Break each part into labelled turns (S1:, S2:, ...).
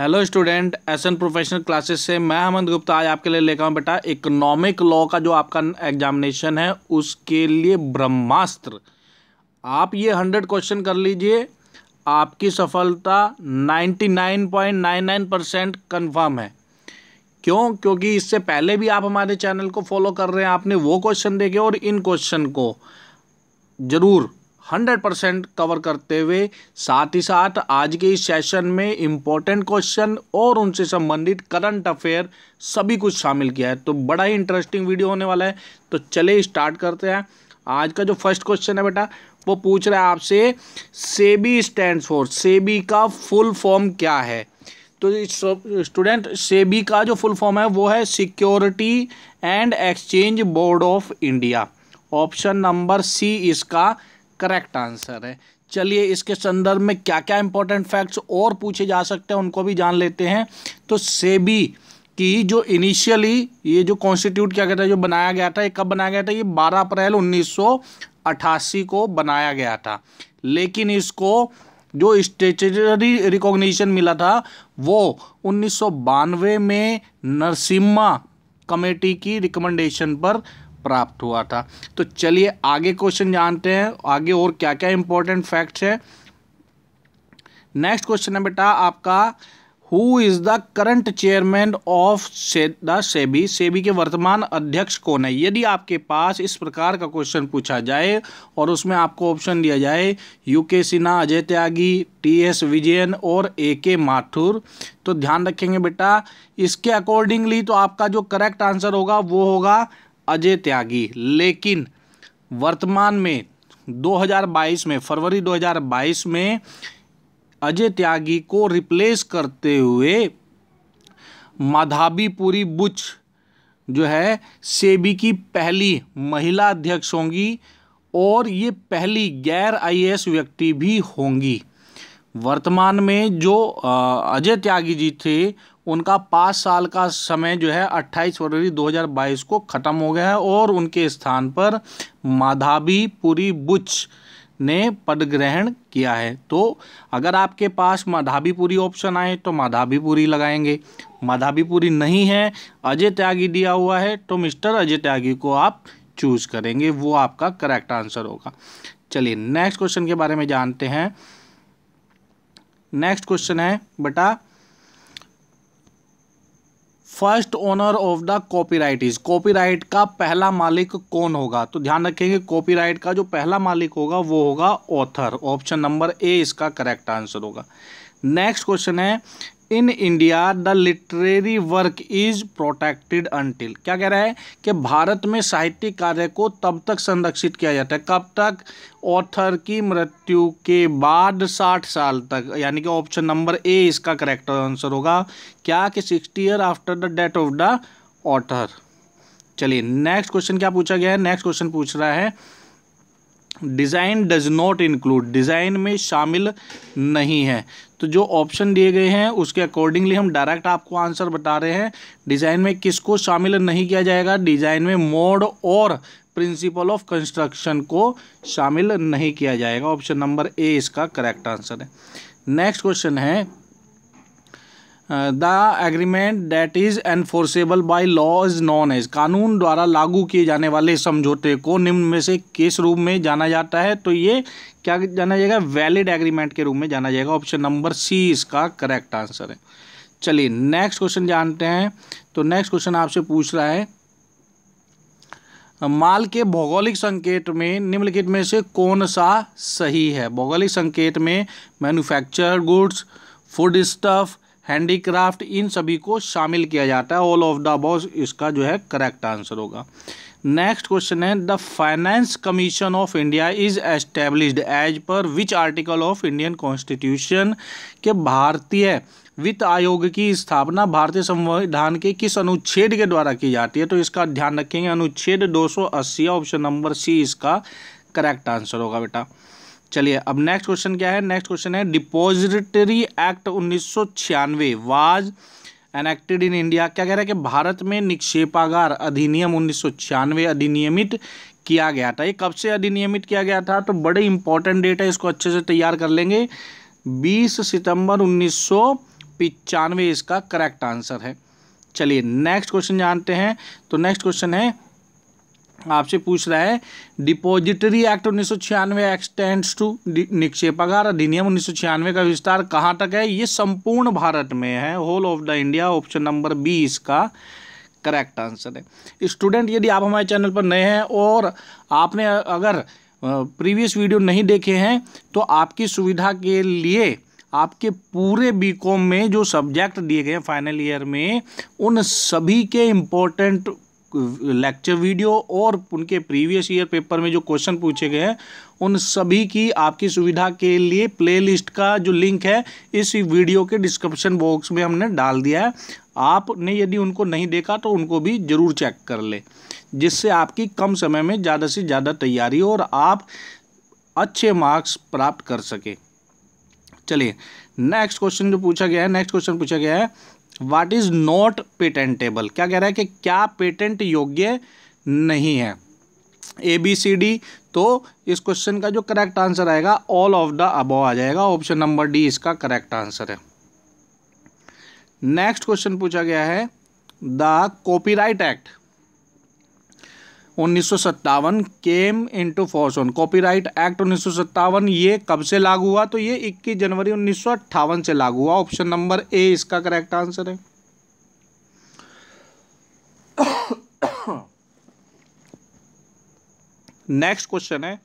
S1: Hello student S N professional classes से मैं हेमंत गुप्ता आज आपके लिए लेकर हूँ बेटा इकोनॉमिक लॉ का जो आपका एग्जामिनेशन है उसके लिए ब्रह्मास्त्र आप ये हंड्रेड क्वेश्चन कर लीजिए आपकी सफलता ninety nine point nine nine percent confirm है क्यों क्योंकि इससे पहले भी आप हमारे चैनल को फॉलो कर रहे हैं आपने वो क्वेश्चन देखे और इन क्वेश्चन को ज़रूर हंड्रेड परसेंट कवर करते हुए साथ ही साथ आज के इस सेशन में इम्पोर्टेंट क्वेश्चन और उनसे संबंधित करंट अफेयर सभी कुछ शामिल किया है तो बड़ा ही इंटरेस्टिंग वीडियो होने वाला है तो चले स्टार्ट करते हैं आज का जो फर्स्ट क्वेश्चन है बेटा वो पूछ रहा है आपसे सेबी स्टैंड फॉर सेबी का फुल फॉर्म क्या है तो स्टूडेंट सेबी का जो फुल फॉर्म है वो है security and exchange board of India option number C इसका करेक्ट आंसर है चलिए इसके संदर्भ में क्या क्या इंपॉर्टेंट फैक्ट्स और पूछे जा सकते हैं उनको भी जान लेते हैं तो सेबी कि जो इनिशियली ये जो कॉन्स्टिट्यूट क्या कहता है जो बनाया गया था ये कब बनाया गया था ये 12 अप्रैल 1988 को बनाया गया था लेकिन इसको जो स्टेचरी रिकॉग्निशन मिला था वो उन्नीस में नरसिम्हा कमेटी की रिकमेंडेशन पर प्राप्त हुआ था तो चलिए आगे क्वेश्चन जानते हैं आगे और क्या क्या इंपॉर्टेंट फैक्ट्स हैं नेक्स्ट क्वेश्चन है बेटा आपका who is the current chairman of से द सेबी सेबी के वर्तमान अध्यक्ष कौन है यदि आपके पास इस प्रकार का क्वेश्चन पूछा जाए और उसमें आपको ऑप्शन दिया जाए U K Sinha Ajay Tyagi T S Vijayan और ए के माथुर तो ध्यान रखेंगे बेटा इसके अकॉर्डिंगली तो आपका जो करेक्ट आंसर होगा वो होगा अजय त्यागी लेकिन वर्तमान में 2022 में फरवरी 2022 में अजय त्यागी को रिप्लेस करते हुए माधाबीपुरी बुच जो है सेबी की पहली महिला अध्यक्ष होंगी और ये पहली गैर आईएएस व्यक्ति भी होंगी वर्तमान में जो अजय त्यागी जी थे उनका पाँच साल का समय जो है 28 फरवरी 2022 को ख़त्म हो गया है और उनके स्थान पर माधावी पुरी बुच ने पद ग्रहण किया है तो अगर आपके पास माधावीपुरी ऑप्शन आए तो माधावीपुरी लगाएंगे माधावीपुरी नहीं है अजय त्यागी दिया हुआ है तो मिस्टर अजय त्यागी को आप चूज़ करेंगे वो आपका करेक्ट आंसर होगा चलिए नेक्स्ट क्वेश्चन के बारे में जानते हैं नेक्स्ट क्वेश्चन है बेटा first owner of the copyright is copyright का पहला मालिक कौन होगा तो ध्यान रखेंगे कॉपीराइट का जो पहला मालिक होगा वो होगा ऑथर ऑप्शन नंबर ए इसका करेक्ट आंसर होगा नेक्स्ट क्वेश्चन है in India the literary work is protected until क्या कह रहा है कि भारत में साहित्यिक कार्य को तब तक संरक्षित किया जाता है कब तक ऑथर की मृत्यु के बाद साठ साल तक यानी कि ऑप्शन नंबर ए इसका करेक्ट आंसर होगा क्या कि sixty year after the death of the author चलिए नेक्स्ट क्वेश्चन क्या पूछा गया है नेक्स्ट क्वेश्चन पूछ रहा है design does not include design में शामिल नहीं है तो जो ऑप्शन दिए गए हैं उसके अकॉर्डिंगली हम डायरेक्ट आपको आंसर बता रहे हैं डिज़ाइन में किसको शामिल नहीं किया जाएगा डिज़ाइन में मोड और प्रिंसिपल ऑफ कंस्ट्रक्शन को शामिल नहीं किया जाएगा ऑप्शन नंबर ए इसका करेक्ट आंसर है नेक्स्ट क्वेश्चन है the agreement that is enforceable by law is known as कानून द्वारा लागू किए जाने वाले समझौते को निम्न में से किस रूप में जाना जाता है तो ये क्या जाना जाएगा वैलिड एग्रीमेंट के रूप में जाना जाएगा ऑप्शन नंबर सी इसका करेक्ट आंसर है चलिए नेक्स्ट क्वेश्चन जानते हैं तो नेक्स्ट क्वेश्चन आपसे पूछ रहा है माल के भौगोलिक संकेत में निम्नलिखित में से कौन सा सही है भौगोलिक संकेत में manufacture goods food stuff handicraft इन सभी को शामिल किया जाता है ऑल ऑफ द बॉस इसका जो है करेक्ट आंसर होगा नेक्स्ट क्वेश्चन है the finance commission of India is established as per which article of Indian constitution के भारतीय वित्त आयोग की स्थापना भारतीय संविधान के किस अनुच्छेद के द्वारा की जाती है तो इसका ध्यान रखेंगे अनुच्छेद 280 ऑप्शन नंबर सी इसका करेक्ट आंसर होगा बेटा चलिए अब नेक्स्ट क्वेश्चन क्या है नेक्स्ट क्वेश्चन है डिपोजिटरी एक्ट उन्नीस वाज एनेक्टेड इन इंडिया क्या कह रहा है कि भारत में निक्षेपागार अधिनियम उन्नीस अधिनियमित किया गया था ये कब से अधिनियमित किया गया था तो बड़े इंपॉर्टेंट डेट है इसको अच्छे से तैयार कर लेंगे 20 सितंबर उन्नीस इसका करेक्ट आंसर है चलिए नेक्स्ट क्वेश्चन जानते हैं तो नेक्स्ट क्वेश्चन है आपसे पूछ रहा है डिपॉजिटरी एक्ट उन्नीस सौ छियानवे एक्सटेंड्स टू निक्षेपागार अधिनियम उन्नीस सौ छियानवे का विस्तार कहाँ तक है ये संपूर्ण भारत में है whole of the India option number B इसका करेक्ट आंसर है स्टूडेंट यदि आप हमारे चैनल पर नए हैं और आपने अगर प्रीवियस वीडियो नहीं देखे हैं तो आपकी सुविधा के लिए आपके पूरे बीकॉम में जो सब्जेक्ट दिए गए हैं फाइनल ईयर में उन सभी के इम्पोर्टेंट लेक्चर वीडियो और उनके प्रीवियस ईयर पेपर में जो क्वेश्चन पूछे गए हैं उन सभी की आपकी सुविधा के लिए प्लेलिस्ट का जो लिंक है इस वीडियो के डिस्क्रिप्शन बॉक्स में हमने डाल दिया है आपने यदि उनको नहीं देखा तो उनको भी ज़रूर चेक कर ले जिससे आपकी कम समय में ज़्यादा से ज़्यादा तैयारी और आप अच्छे मार्क्स प्राप्त कर सके चलिए नेक्स्ट क्वेश्चन जो पूछा गया है नेक्स्ट क्वेश्चन पूछा गया है वाट इज नॉट पेटेंटेबल क्या कह रहा है कि क्या पेटेंट योग्य नहीं है ए बी सी डी तो इस क्वेश्चन का जो करेक्ट आंसर आएगा ऑल ऑफ द अबो आ जाएगा ऑप्शन नंबर डी इसका करेक्ट आंसर है नेक्स्ट क्वेश्चन पूछा गया है द कॉपीराइट एक्ट उन्नीस सौ सत्तावन came into force on copyright act उन्नीस सौ सत्तावन ये कब से लागू हुआ तो ये 21 जनवरी उन्नीस सौ अट्ठावन से लागू हुआ ऑप्शन नंबर ए इसका करेक्ट आंसर है नेक्स्ट क्वेश्चन है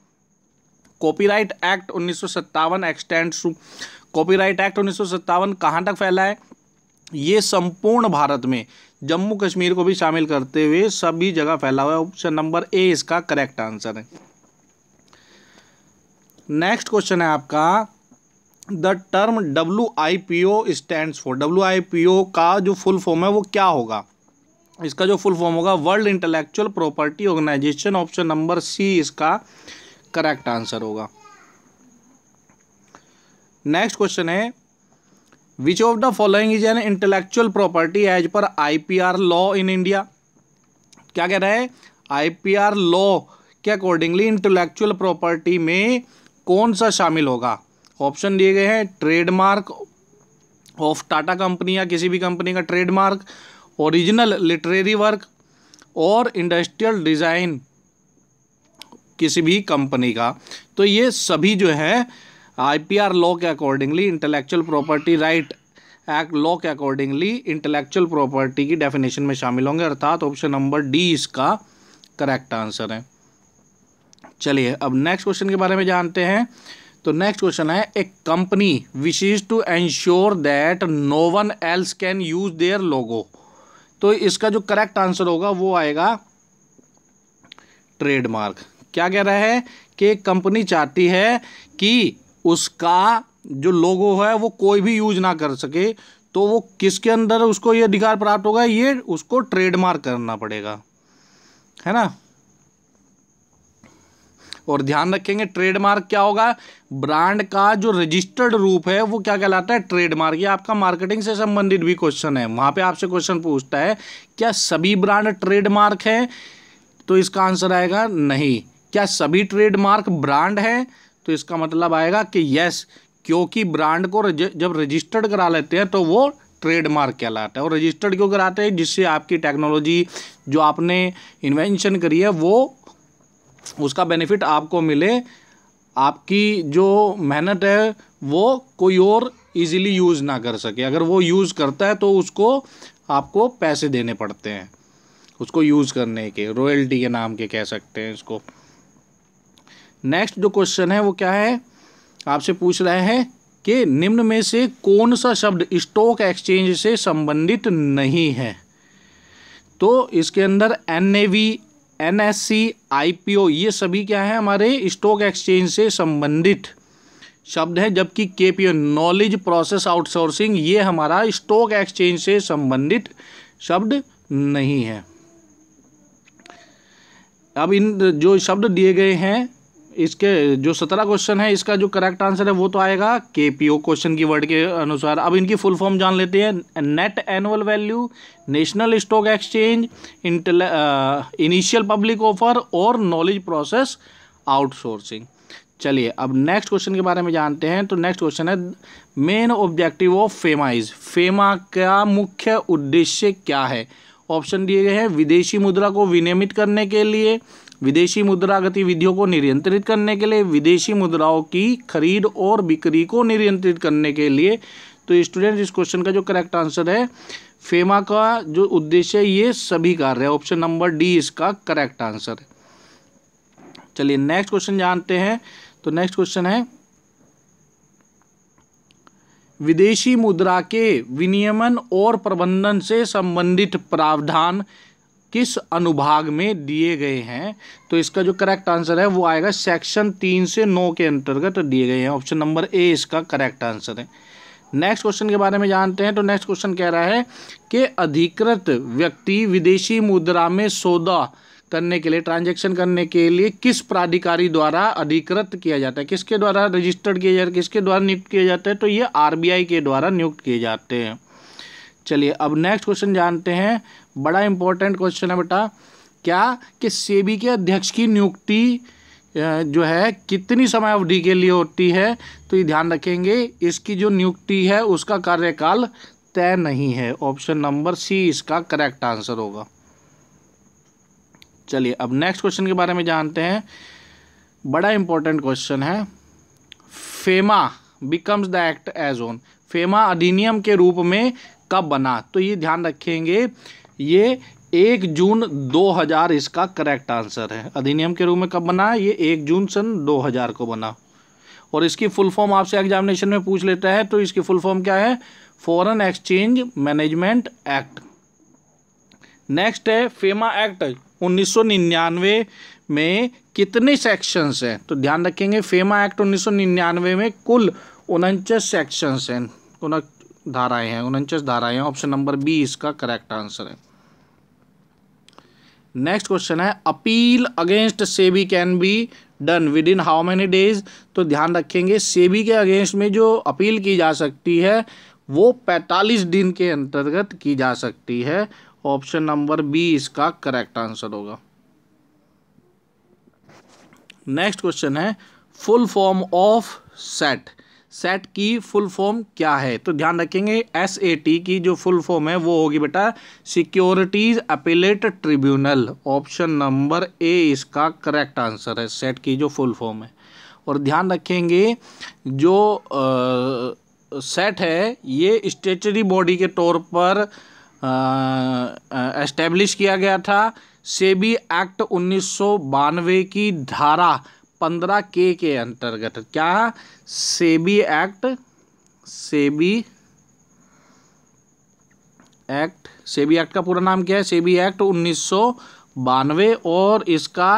S1: कॉपीराइट एक्ट उन्नीस सौ सत्तावन एक्सटेंड टू कॉपीराइट एक्ट उन्नीस सौ सत्तावन कहाँ तक फैला है ये संपूर्ण भारत में जम्मू कश्मीर को भी शामिल करते हुए सभी जगह फैला हुआ है ऑप्शन नंबर ए इसका करेक्ट आंसर है नेक्स्ट क्वेश्चन है आपका the term W I P O stand for W I P O का जो फुल फॉर्म है वो क्या होगा इसका जो फुल फॉर्म होगा world intellectual property organisation option number C इसका करेक्ट आंसर होगा नेक्स्ट क्वेश्चन है which of the following is an intellectual property as per IPR law in India क्या कह रहा है आईपीआर लॉ के अकॉर्डिंगली इंटेलेक्चुअल प्रॉपर्टी में कौन सा शामिल होगा ऑप्शन दिए गए हैं ट्रेडमार्क ऑफ टाटा कंपनी या किसी भी कंपनी का ट्रेडमार्क ओरिजिनल लिटरेरी वर्क और इंडस्ट्रियल डिज़ाइन किसी भी कंपनी का तो ये सभी जो है आईपीआर लॉ के accordingly intellectual property right act law के अकॉर्डिंगली इंटेलेक्चुअल प्रॉपर्टी की डेफिनेशन में शामिल होंगे अर्थात ऑप्शन नंबर डी इसका करेक्ट आंसर है चलिए अब नेक्स्ट क्वेश्चन के बारे में जानते हैं तो नेक्स्ट क्वेश्चन है a company which is to ensure that no one else can use their logo तो इसका जो करेक्ट आंसर होगा वो आएगा ट्रेडमार्क क्या कह रहा है कि कंपनी चाहती है कि उसका जो लोगो है वो कोई भी यूज ना कर सके तो वो किसके अंदर उसको ये अधिकार प्राप्त होगा ये उसको ट्रेडमार्क करना पड़ेगा है ना और ध्यान रखेंगे ट्रेडमार्क क्या होगा ब्रांड का जो रजिस्टर्ड रूप है वो क्या कहलाता है ट्रेडमार्क ये आपका मार्केटिंग से संबंधित भी क्वेश्चन है वहां पे आपसे क्वेश्चन पूछता है क्या सभी ब्रांड ट्रेडमार्क हैं तो इसका आंसर आएगा नहीं क्या सभी ट्रेडमार्क ब्रांड हैं तो इसका मतलब आएगा कि यस क्योंकि ब्रांड को रज, जब रजिस्टर्ड करा लेते हैं तो वो ट्रेडमार्क कहलाता है और रजिस्टर्ड क्यों कराते हैं जिससे आपकी टेक्नोलॉजी जो आपने इन्वेंशन करी है वो उसका बेनिफिट आपको मिले आपकी जो मेहनत है वो कोई और इजीली यूज़ ना कर सके अगर वो यूज़ करता है तो उसको आपको पैसे देने पड़ते हैं उसको यूज़ करने के रॉयल्टी के नाम के कह सकते हैं इसको नेक्स्ट जो क्वेश्चन है वो क्या है आपसे पूछ रहे हैं कि निम्न में से कौन सा शब्द स्टॉक एक्सचेंज से संबंधित नहीं है तो इसके अंदर N A V N S C I P O ये सभी क्या है हमारे स्टॉक एक्सचेंज से संबंधित शब्द है जबकि K P O knowledge process outsourcing ये हमारा स्टॉक एक्सचेंज से संबंधित शब्द नहीं है अब इन जो शब्द दिए गए हैं इसके जो सत्रह क्वेश्चन है इसका जो करेक्ट आंसर है वो तो आएगा K P O question key word के अनुसार अब इनकी फुल फॉर्म जान लेते हैं net annual value national stock exchange इंटेल इनिशियल पब्लिक ऑफर और नॉलेज प्रोसेस आउटसोर्सिंग चलिए अब नेक्स्ट क्वेश्चन के बारे में जानते हैं तो नेक्स्ट क्वेश्चन है main objective of FEMA is FEMA का मुख्य उद्देश्य क्या है ऑप्शन दिए गए हैं विदेशी मुद्रा को विनियमित करने के लिए विदेशी मुद्रा गतिविधियों को नियंत्रित करने के लिए विदेशी मुद्राओं की खरीद और बिक्री को नियंत्रित करने के लिए तो स्टूडेंट इस क्वेश्चन का जो करेक्ट आंसर है फेमा का जो उद्देश्य है ये सभी कार्य है ऑप्शन नंबर डी इसका करेक्ट आंसर है चलिए नेक्स्ट क्वेश्चन जानते हैं तो नेक्स्ट क्वेश्चन है विदेशी मुद्रा के विनियमन और प्रबंधन से संबंधित प्रावधान किस अनुभाग में दिए गए हैं तो इसका जो करेक्ट आंसर है वो आएगा सेक्शन तीन से नौ के अंतर्गत दिए गए हैं ऑप्शन नंबर ए इसका करेक्ट आंसर है नेक्स्ट क्वेश्चन के बारे में जानते हैं तो नेक्स्ट क्वेश्चन कह रहा है कि अधिकृत व्यक्ति विदेशी मुद्रा में सौदा करने के लिए ट्रांजैक्शन करने के लिए किस प्राधिकारी द्वारा अधिकृत किया जाता है किसके द्वारा रजिस्टर्ड किया जाता है किसके द्वारा नियुक्त किया जाता है तो ये आरबीआई के द्वारा नियुक्त किए जाते हैं चलिए अब नेक्स्ट क्वेश्चन जानते हैं बड़ा इंपॉर्टेंट क्वेश्चन है बेटा क्या कि सेबी के अध्यक्ष की नियुक्ति जो है कितनी समय अवधि के लिए होती है तो ये ध्यान रखेंगे इसकी जो नियुक्ति है उसका कार्यकाल तय नहीं है ऑप्शन नंबर सी इसका करेक्ट आंसर होगा चलिए अब नेक्स्ट क्वेश्चन के बारे में जानते हैं बड़ा इंपॉर्टेंट क्वेश्चन है FEMA becomes the act as on FEMA अधिनियम के रूप में कब बना तो ये ध्यान रखेंगे ये एक जून 2000 इसका करेक्ट आंसर है अधिनियम के रूप में कब बना ये एक जून सन 2000 को बना और इसकी फुल फॉर्म आपसे एग्जामिनेशन में पूछ लेता है तो इसकी फुल फॉर्म क्या है foreign exchange management act next है फेमा एक्ट 1999 में कितने सेक्शंस हैं तो ध्यान रखेंगे फेमा एक्ट 1999 में कुल उनचास सेक्शंस हैं धाराएं हैं उनचास धाराएं हैं ऑप्शन नंबर बी इसका करेक्ट आंसर है नेक्स्ट क्वेश्चन है appeal against SEBI can be done within how many days तो ध्यान रखेंगे सेबी के अगेंस्ट में जो अपील की जा सकती है वो पैंतालीस दिन के अंतर्गत की जा सकती है ऑप्शन नंबर बी इसका करेक्ट आंसर होगा नेक्स्ट क्वेश्चन है full form of SAT SAT की फुल फॉर्म क्या है तो ध्यान रखेंगे एस ए टी की जो फुल फॉर्म है वो होगी बेटा securities appellate tribunal option number A इसका करेक्ट आंसर है सेट की जो फुल फॉर्म है और ध्यान रखेंगे जो सेट है ये स्टेचरी बॉडी के तौर पर एस्टेब्लिश किया गया था सेबी एक्ट उन्नीस की धारा पंद्रह के के अंतर्गत क्या SEBI act SEBI act SEBI act का पूरा नाम क्या है सेबी एक्ट उन्नीस सौ बानवे और इसका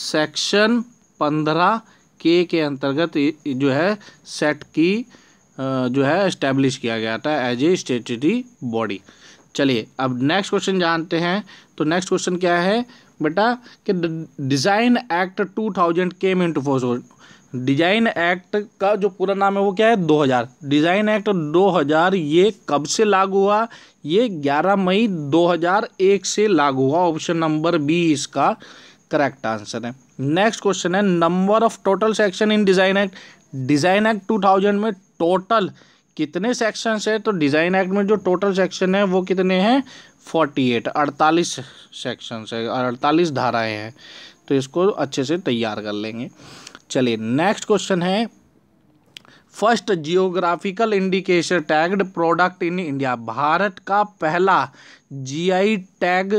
S1: सेक्शन पंद्रह के के अंतर्गत जो है सेट की जो है इस्टेब्लिश किया गया था एज ए स्टेटरी बॉडी चलिए अब नेक्स्ट क्वेश्चन जानते हैं तो नेक्स्ट क्वेश्चन क्या है बेटा कि design act 2000 came into force design act का जो पूरा नाम है वो क्या है 2000 डिजाइन एक्ट 2000 ये कब से लागू हुआ ये 11 मई 2001 से लागू हुआ ऑप्शन नंबर बी इसका करेक्ट आंसर है नेक्स्ट क्वेश्चन है number of total section in design act design act 2000 में टोटल कितने सेक्शन है तो डिज़ाइन एक्ट में जो टोटल सेक्शन है वो कितने हैं फोर्टी एट अड़तालीस सेक्शन है अड़तालीस धाराएँ हैं तो इसको अच्छे से तैयार कर लेंगे चलिए नेक्स्ट क्वेश्चन है first geographical indication tagged product in India भारत का पहला जीआई टैग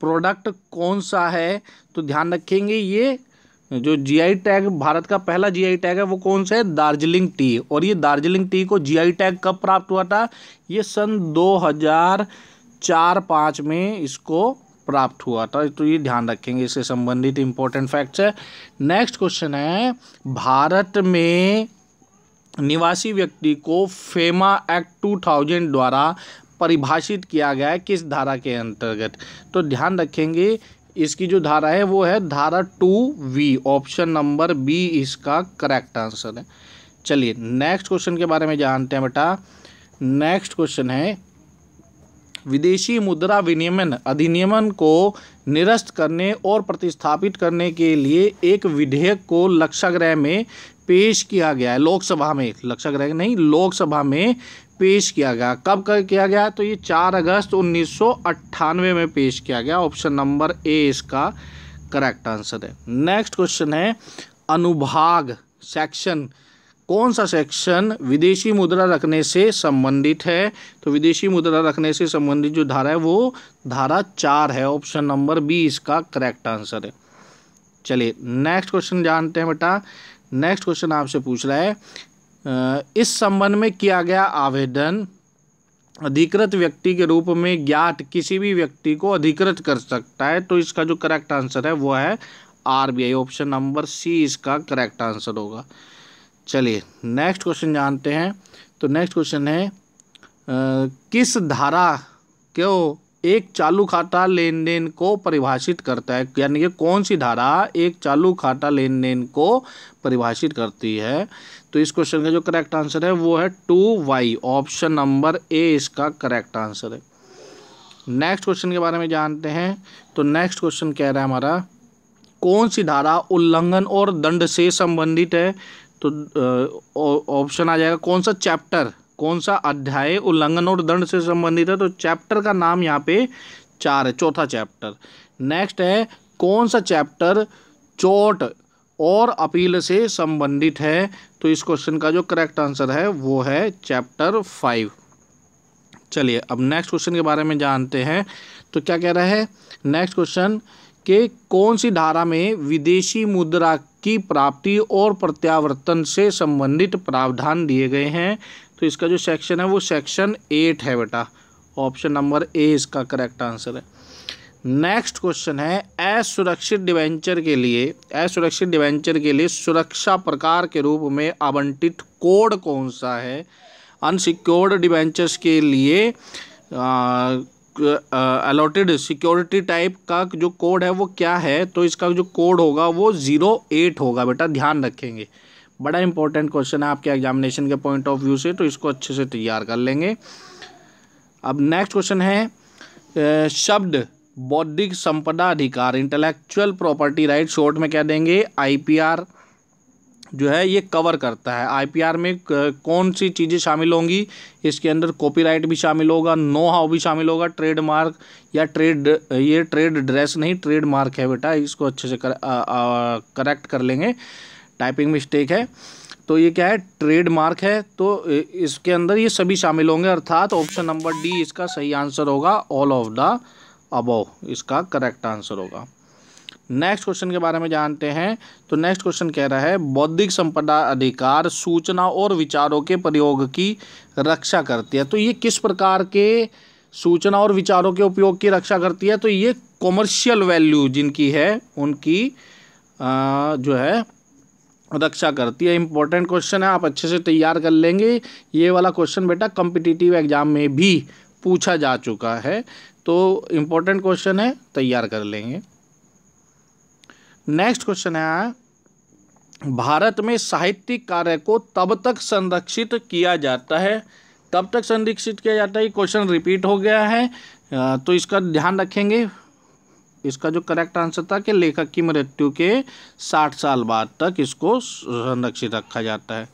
S1: प्रोडक्ट कौन सा है तो ध्यान रखेंगे ये जो जीआई टैग भारत का पहला जीआई टैग है वो कौन सा है दार्जिलिंग टी और ये दार्जिलिंग टी को जीआई टैग कब प्राप्त हुआ था ये सन दो हज़ार चार पाँच में इसको प्राप्त हुआ था तो ये ध्यान रखेंगे इससे संबंधित इंपॉर्टेंट फैक्ट्स है नेक्स्ट क्वेश्चन है भारत में निवासी व्यक्ति को फेमा एक्ट थाउजेंड द्वारा परिभाषित किया गया है किस धारा के अंतर्गत तो ध्यान रखेंगे इसकी जो धारा है वो है धारा two V option number B इसका करेक्ट आंसर है चलिए नेक्स्ट क्वेश्चन के बारे में जानते हैं बेटा नेक्स्ट क्वेश्चन है विदेशी मुद्रा विनियमन अधिनियमन को निरस्त करने और प्रतिस्थापित करने के लिए एक विधेयक को लक्षाग्रह में पेश किया गया है लोकसभा में लक्षाग्रह नहीं लोकसभा में पेश किया गया कब कर किया गया तो ये 4 अगस्त उन्नीस में पेश किया गया ऑप्शन नंबर ए इसका करेक्ट आंसर है नेक्स्ट क्वेश्चन है अनुभाग सेक्शन कौन सा सेक्शन विदेशी मुद्रा रखने से संबंधित है तो विदेशी मुद्रा रखने से संबंधित जो धारा है वो धारा चार है ऑप्शन नंबर बी इसका करेक्ट आंसर है चलिए नेक्स्ट क्वेश्चन जानते हैं बेटा नेक्स्ट क्वेश्चन आपसे पूछ रहा है इस संबंध में किया गया आवेदन अधिकृत व्यक्ति के रूप में ज्ञात किसी भी व्यक्ति को अधिकृत कर सकता है तो इसका जो करेक्ट आंसर है वो है आरबीआई ऑप्शन नंबर सी इसका करेक्ट आंसर होगा चलिए नेक्स्ट क्वेश्चन जानते हैं तो नेक्स्ट क्वेश्चन है आ, किस धारा क्यों एक चालू खाता लेन देन को परिभाषित करता है यानी कि कौन सी धारा एक चालू खाता लेन देन को परिभाषित करती है तो इस क्वेश्चन का जो करेक्ट आंसर है वो है two Y option number A इसका करेक्ट आंसर है नेक्स्ट क्वेश्चन के बारे में जानते हैं तो नेक्स्ट क्वेश्चन कह रहा है हमारा कौन सी धारा उल्लंघन और दंड से संबंधित है तो ऑप्शन आ जाएगा कौन सा चैप्टर कौन सा अध्याय उल्लंघन और दंड से संबंधित है तो चैप्टर का नाम यहाँ पे चार है चौथा चैप्टर नेक्स्ट है कौन सा चैप्टर चोट और अपील से संबंधित है तो इस क्वेश्चन का जो करेक्ट आंसर है वो है चैप्टर फाइव चलिए अब नेक्स्ट क्वेश्चन के बारे में जानते हैं तो क्या कह रहा है नेक्स्ट क्वेश्चन के कौन सी धारा में विदेशी मुद्रा की प्राप्ति और प्रत्यावर्तन से संबंधित प्रावधान दिए गए हैं तो इसका जो सेक्शन है वो सेक्शन एट है बेटा ऑप्शन नंबर ए इसका करेक्ट आंसर है नेक्स्ट क्वेश्चन है असुरक्षित डिवेंचर के लिए असुरक्षित डिवेंचर के लिए सुरक्षा प्रकार के रूप में आवंटित कोड कौन सा है अनसिक्योर्ड डिवेंचर्स के लिए अलॉटेड सिक्योरिटी टाइप का जो कोड है वो क्या है तो इसका जो कोड होगा वो ज़ीरो एट होगा बेटा ध्यान रखेंगे बड़ा इंपॉर्टेंट क्वेश्चन है आपके एग्जामिनेशन के पॉइंट ऑफ व्यू से तो इसको अच्छे से तैयार कर लेंगे अब नेक्स्ट क्वेश्चन है शब्द बौद्धिक संपदा अधिकार इंटेलेक्चुअल प्रॉपर्टी राइट शॉर्ट में क्या देंगे आईपीआर जो है ये कवर करता है आईपीआर में कौन सी चीज़ें शामिल होंगी इसके अंदर कॉपीराइट भी शामिल होगा नो हाउ भी शामिल होगा ट्रेडमार्क या ट्रेड ये ट्रेड ड्रेस नहीं ट्रेडमार्क है बेटा इसको अच्छे से कर, आ, आ, करेक्ट कर लेंगे टाइपिंग मिस्टेक है तो ये क्या है ट्रेडमार्क है तो इसके अंदर ये सभी शामिल होंगे अर्थात ऑप्शन नंबर डी इसका सही आंसर होगा ऑल ऑफ द अबो इसका करेक्ट आंसर होगा नेक्स्ट क्वेश्चन के बारे में जानते हैं तो नेक्स्ट क्वेश्चन कह रहा है बौद्धिक संपदा अधिकार सूचना और विचारों के प्रयोग की रक्षा करती है तो ये किस प्रकार के सूचना और विचारों के उपयोग की रक्षा करती है तो ये कॉमर्शियल वैल्यू जिनकी है उनकी आ, जो है रक्षा करती है इंपॉर्टेंट क्वेश्चन है आप अच्छे से तैयार कर लेंगे ये वाला क्वेश्चन बेटा कॉम्पिटिटिव एग्जाम में भी पूछा जा चुका है तो इम्पोर्टेंट क्वेश्चन है तैयार कर लेंगे नेक्स्ट क्वेश्चन है भारत में साहित्यिक कार्य को तब तक संरक्षित किया जाता है तब तक संरक्षित किया जाता है क्वेश्चन रिपीट हो गया है तो इसका ध्यान रखेंगे इसका जो करेक्ट आंसर था कि लेखक की मृत्यु के साठ साल बाद तक इसको संरक्षित रखा जाता है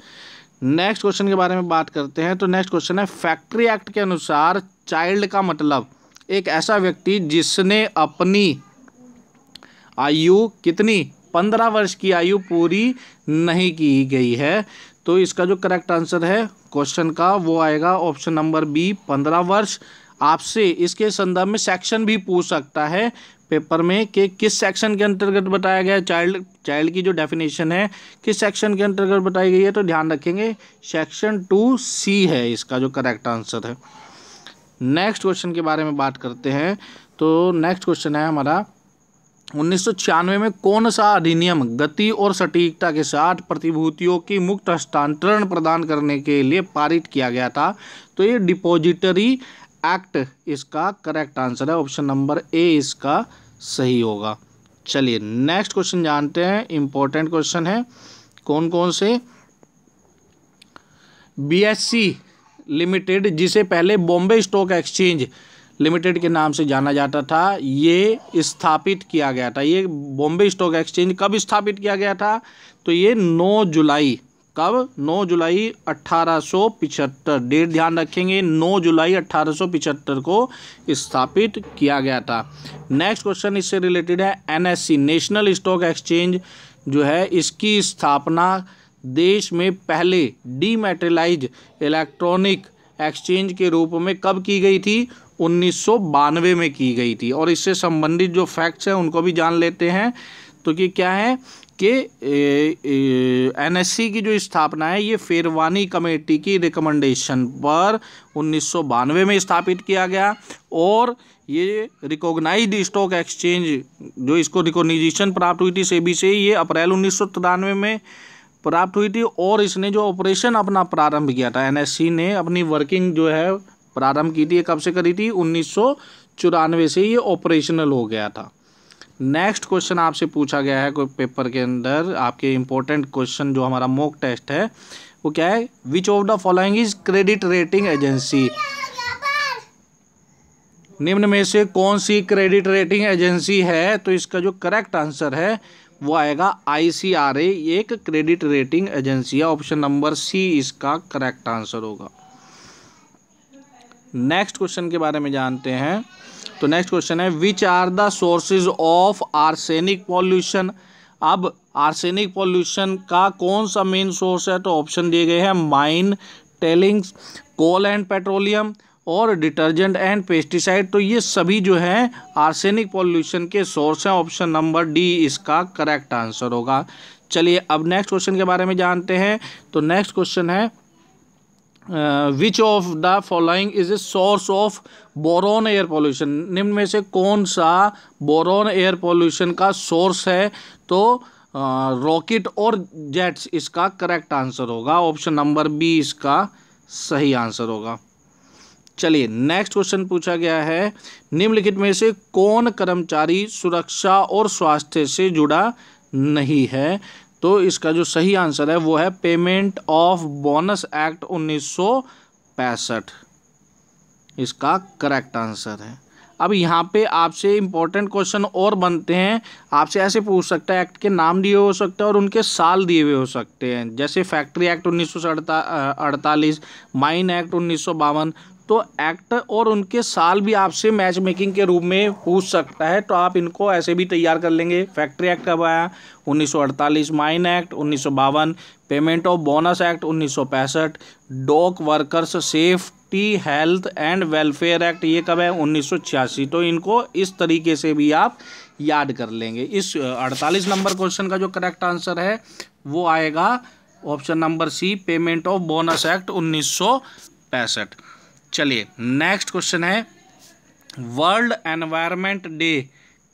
S1: नेक्स्ट क्वेश्चन के बारे में बात करते हैं तो नेक्स्ट क्वेश्चन है फैक्ट्री एक्ट के अनुसार चाइल्ड का मतलब एक ऐसा व्यक्ति जिसने अपनी आयु कितनी पंद्रह वर्ष की आयु पूरी नहीं की गई है तो इसका जो करेक्ट आंसर है क्वेश्चन का वो आएगा ऑप्शन नंबर बी पंद्रह वर्ष आपसे इसके संदर्भ में सेक्शन भी पूछ सकता है पेपर में कि किस सेक्शन के अंतर्गत बताया गया चाइल्ड चाइल्ड की जो डेफिनेशन है किस सेक्शन के अंतर्गत बताई गई है तो ध्यान रखेंगे सेक्शन टू सी है इसका जो करेक्ट आंसर है नेक्स्ट क्वेश्चन के बारे में बात करते हैं तो नेक्स्ट क्वेश्चन है हमारा उन्नीस में कौन सा अधिनियम गति और सटीकता के साथ प्रतिभूतियों की मुक्त हस्तांतरण प्रदान करने के लिए पारित किया गया था तो ये डिपॉजिटरी एक्ट इसका करेक्ट आंसर है ऑप्शन नंबर ए इसका सही होगा चलिए नेक्स्ट क्वेश्चन जानते हैं इंपॉर्टेंट क्वेश्चन है कौन कौन से बीएससी लिमिटेड जिसे पहले बॉम्बे स्टॉक एक्सचेंज लिमिटेड के नाम से जाना जाता था ये स्थापित किया गया था ये बॉम्बे स्टॉक एक्सचेंज कब स्थापित किया गया था तो ये 9 जुलाई कब 9 जुलाई अट्ठारह डेट ध्यान रखेंगे 9 जुलाई अट्ठारह को स्थापित किया गया था नेक्स्ट क्वेश्चन इससे रिलेटेड है एनएससी नेशनल स्टॉक एक्सचेंज जो है इसकी स्थापना देश में पहले डीमेटेलाइज इलेक्ट्रॉनिक एक्सचेंज के रूप में कब की गई थी उन्नीस में की गई थी और इससे संबंधित जो फैक्ट्स हैं उनको भी जान लेते हैं तो कि क्या है कि एन की जो स्थापना है ये फेरवानी कमेटी की रिकमेंडेशन पर उन्नीस में स्थापित किया गया और ये रिकॉग्नाइज्ड स्टॉक एक्सचेंज जो इसको रिकॉग्निजेशन प्राप्त हुई थी सेबी से ये अप्रैल उन्नीस में प्राप्त हुई थी और इसने जो ऑपरेशन अपना प्रारंभ किया था एनएससी ने अपनी वर्किंग जो है प्रारंभ की थी कब से करी थी उन्नीस से ये ऑपरेशनल हो गया था नेक्स्ट क्वेश्चन आपसे पूछा गया है कोई पेपर के अंदर आपके इंपॉर्टेंट क्वेश्चन जो हमारा मोक टेस्ट है वो क्या है which of the following is credit rating agency निम्न में से कौन सी क्रेडिट रेटिंग एजेंसी है तो इसका जो करेक्ट आंसर है वो आएगा आई सी आर ए एक क्रेडिट रेटिंग एजेंसी है ऑप्शन नंबर सी इसका करेक्ट आंसर होगा नेक्स्ट क्वेश्चन के बारे में जानते हैं तो नेक्स्ट क्वेश्चन है which are the sources of arsenic pollution अब आर्सेनिक पॉल्यूशन का कौन सा मेन सोर्स है तो ऑप्शन दिए गए हैं mine tailings coal and petroleum और डिटर्जेंट एंड पेस्टिसाइड तो ये सभी जो है आर्सेनिक पॉल्यूशन के सोर्स हैं ऑप्शन नंबर डी इसका करेक्ट आंसर होगा चलिए अब नेक्स्ट क्वेश्चन के बारे में जानते हैं तो नेक्स्ट क्वेश्चन है which of the following is a source of boron air pollution निम्न में से कौन सा बोरोन एयर पॉल्यूशन का सोर्स है तो रॉकेट uh, और जेट्स इसका करेक्ट आंसर होगा ऑप्शन नंबर बी इसका सही आंसर होगा चलिए नेक्स्ट क्वेश्चन पूछा गया है निम्नलिखित में से कौन कर्मचारी सुरक्षा और स्वास्थ्य से जुड़ा नहीं है तो इसका जो सही आंसर है वो है पेमेंट ऑफ बोनस एक्ट उन्नीस इसका करेक्ट आंसर है अब यहाँ पे आपसे इम्पोर्टेंट क्वेश्चन और बनते हैं आपसे ऐसे पूछ सकता है एक्ट के नाम दिए हो सकते हैं और उनके साल दिए हुए हो सकते हैं जैसे फैक्ट्री एक्ट उन्नीस सौ माइन एक्ट उन्नीस तो एक्ट और उनके साल भी आपसे मैच मेकिंग के रूप में पूछ सकता है तो आप इनको ऐसे भी तैयार कर लेंगे फैक्ट्री एक्ट कब आया 1948 माइन एक्ट उन्नीस पेमेंट ऑफ बोनस एक्ट उन्नीस dock workers safety health and welfare act ये कब है उन्नीस तो इनको इस तरीके से भी आप याद कर लेंगे इस 48 नंबर क्वेश्चन का जो करेक्ट आंसर है वो आएगा option number C payment of bonus act उन्नीस पैंसठ चलिए नेक्स्ट क्वेश्चन है वर्ल्ड एनवायरनमेंट डे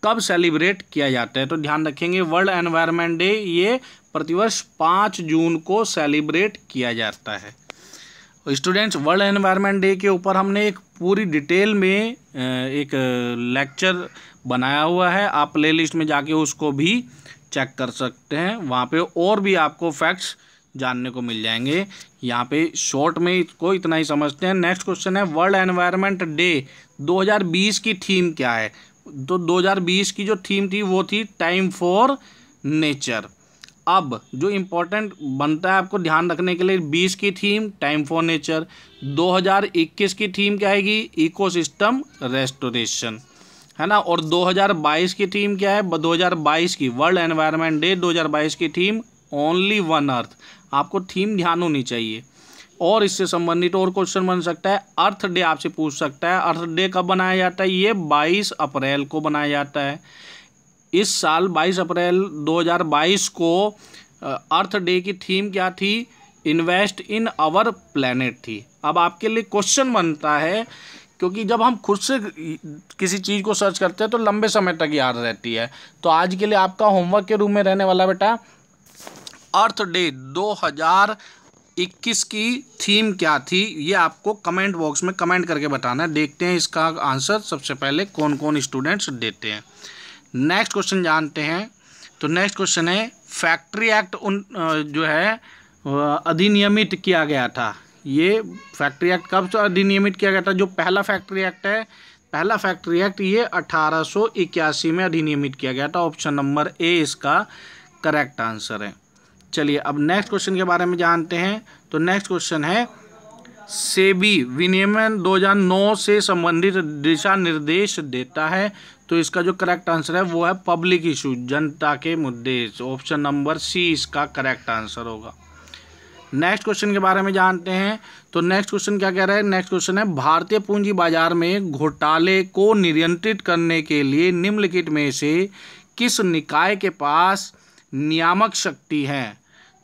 S1: कब सेलिब्रेट किया जाता है तो ध्यान रखेंगे वर्ल्ड एनवायरनमेंट डे ये प्रतिवर्ष पाँच जून को सेलिब्रेट किया जाता है स्टूडेंट्स वर्ल्ड एनवायरनमेंट डे के ऊपर हमने एक पूरी डिटेल में एक लेक्चर बनाया हुआ है आप प्लेलिस्ट में जाके उसको भी चेक कर सकते हैं वहाँ पे और भी आपको फैक्ट्स जानने को मिल जाएंगे यहाँ पे शॉर्ट में इसको इतना ही समझते हैं नेक्स्ट क्वेश्चन है वर्ल्ड एनवायरनमेंट डे 2020 की थीम क्या है तो 2020 की जो थीम थी वो थी टाइम फॉर नेचर अब जो इम्पोर्टेंट बनता है आपको ध्यान रखने के लिए 20 की थीम टाइम फॉर नेचर 2021 की थीम क्या आएगी इको रेस्टोरेशन है ना और 2022 की थीम क्या है 2022 की वर्ल्ड एनवायरनमेंट डे 2022 की थीम ओनली वन अर्थ आपको थीम ध्यान होनी चाहिए और इससे संबंधित और क्वेश्चन बन सकता है अर्थ डे आपसे पूछ सकता है अर्थ डे कब बनाया जाता है ये 22 अप्रैल को बनाया जाता है इस साल 22 अप्रैल 2022 को अर्थ डे की थीम क्या थी इन्वेस्ट इन आवर प्लानट थी अब आपके लिए क्वेश्चन बनता है क्योंकि जब हम खुद से किसी चीज़ को सर्च करते हैं तो लंबे समय तक याद रहती है तो आज के लिए आपका होमवर्क के रूम में रहने वाला बेटा अर्थ डे 2021 की थीम क्या थी ये आपको कमेंट बॉक्स में कमेंट करके बताना है देखते हैं इसका आंसर सबसे पहले कौन कौन स्टूडेंट्स देते हैं नेक्स्ट क्वेश्चन जानते हैं तो नेक्स्ट क्वेश्चन है फैक्ट्री एक्ट उन जो है अधिनियमित किया गया था ये फैक्ट्री एक्ट कब अधिनियमित किया गया था जो पहला फैक्ट्री एक्ट है पहला फैक्ट्री एक्ट ये अठारह में अधिनियमित किया गया था ऑप्शन नंबर ए इसका करेक्ट आंसर है चलिए अब नेक्स्ट क्वेश्चन के बारे में जानते हैं तो नेक्स्ट क्वेश्चन है सेबी विनियमन 2009 से संबंधित दिशा निर्देश देता है तो इसका जो करेक्ट आंसर है वो है पब्लिक इशू जनता के मुद्दे ऑप्शन नंबर सी इसका करेक्ट आंसर होगा नेक्स्ट क्वेश्चन के बारे में जानते हैं तो नेक्स्ट क्वेश्चन क्या कह रहा है नेक्स्ट क्वेश्चन है भारतीय पूंजी बाजार में घोटाले को नियंत्रित करने के लिए निम्नलिखित में से किस निकाय के पास नियामक शक्ति है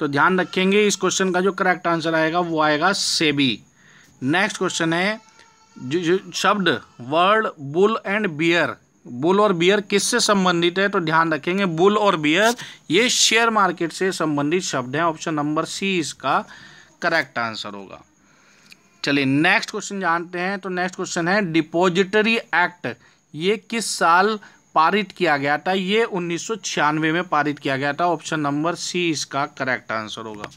S1: तो ध्यान रखेंगे इस क्वेश्चन का जो करेक्ट आंसर आएगा वो आएगा सेबी नेक्स्ट क्वेश्चन है जो, जो शब्द word bull and bear bull और बियर किससे संबंधित है तो ध्यान रखेंगे बुल और बियर ये शेयर मार्केट से संबंधित शब्द हैं ऑप्शन नंबर सी इसका करेक्ट आंसर होगा चलिए नेक्स्ट क्वेश्चन जानते हैं तो नेक्स्ट क्वेश्चन है डिपॉजिटरी एक्ट ये किस साल पारित किया गया था ये उन्नीस में पारित किया गया था ऑप्शन नंबर सी इसका करेक्ट आंसर होगा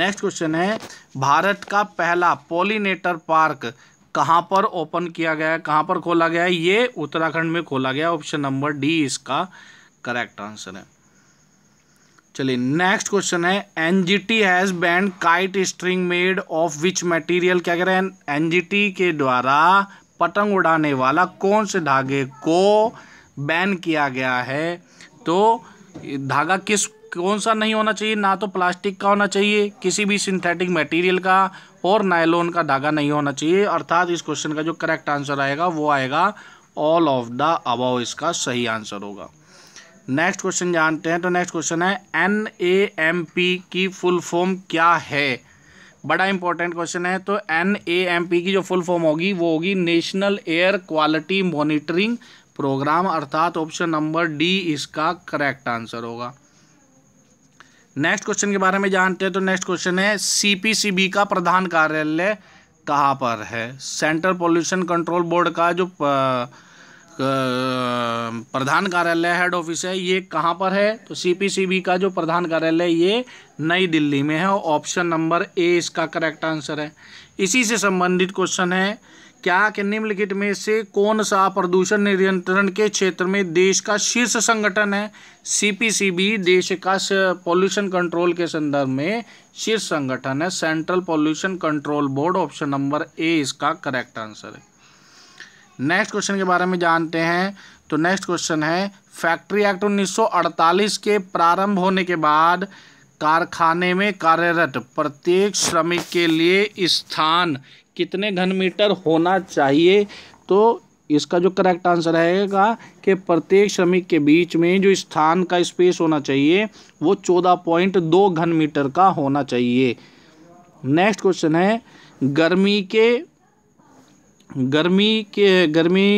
S1: नेक्स्ट क्वेश्चन है भारत का पहला पोलिनेटर पार्क कहाँ पर ओपन किया गया है कहाँ पर खोला गया है ये उत्तराखंड में खोला गया ऑप्शन नंबर डी इसका करेक्ट आंसर है चलिए नेक्स्ट क्वेश्चन है N G T has banned kite string made of which material क्या कह रहे हैं एन के द्वारा पतंग उड़ाने वाला कौन से धागे को बैन किया गया है तो धागा किस कौन सा नहीं होना चाहिए ना तो प्लास्टिक का होना चाहिए किसी भी सिंथेटिक मटेरियल का और नायलोन का धागा नहीं होना चाहिए अर्थात इस क्वेश्चन का जो करेक्ट आंसर आएगा वो आएगा ऑल ऑफ द अबाव इसका सही आंसर होगा नेक्स्ट क्वेश्चन जानते हैं तो नेक्स्ट क्वेश्चन है एन ए एम पी की फुल फॉर्म क्या है बड़ा इंपॉर्टेंट क्वेश्चन है तो एन ए एम पी की जो फुल फॉर्म होगी वो होगी national air quality monitoring programme अर्थात ऑप्शन नंबर डी इसका करेक्ट आंसर होगा नेक्स्ट क्वेश्चन के बारे में जानते हैं तो नेक्स्ट क्वेश्चन है सीपीसीबी का प्रधान कार्यालय कहाँ पर है सेंट्रल पोल्यूशन कंट्रोल बोर्ड का जो प्रधान कार्यालय हेड ऑफिस है ये कहाँ पर है तो सीपीसीबी का जो प्रधान कार्यालय ये नई दिल्ली में है ऑप्शन नंबर ए इसका करेक्ट आंसर है इसी से संबंधित क्वेश्चन है क्या कि निम्नलिखित में से कौन सा प्रदूषण नियंत्रण के क्षेत्र में देश का शीर्ष संगठन है सीपीसीबी देश का पॉल्यूशन कंट्रोल के संदर्भ में शीर्ष संगठन है central pollution control board option number A इसका करेक्ट आंसर है नेक्स्ट क्वेश्चन के बारे में जानते हैं तो नेक्स्ट क्वेश्चन है फैक्ट्री एक्ट 1948 के प्रारंभ होने के बाद कारखाने में कार्यरत प्रत्येक श्रमिक के लिए स्थान कितने घन मीटर होना चाहिए तो इसका जो करेक्ट आंसर रहेगा कि प्रत्येक श्रमिक के बीच में जो स्थान का स्पेस होना चाहिए वो चौदह पॉइंट दो घन मीटर का होना चाहिए नेक्स्ट क्वेश्चन है गर्मी के गर्मी के गर्मी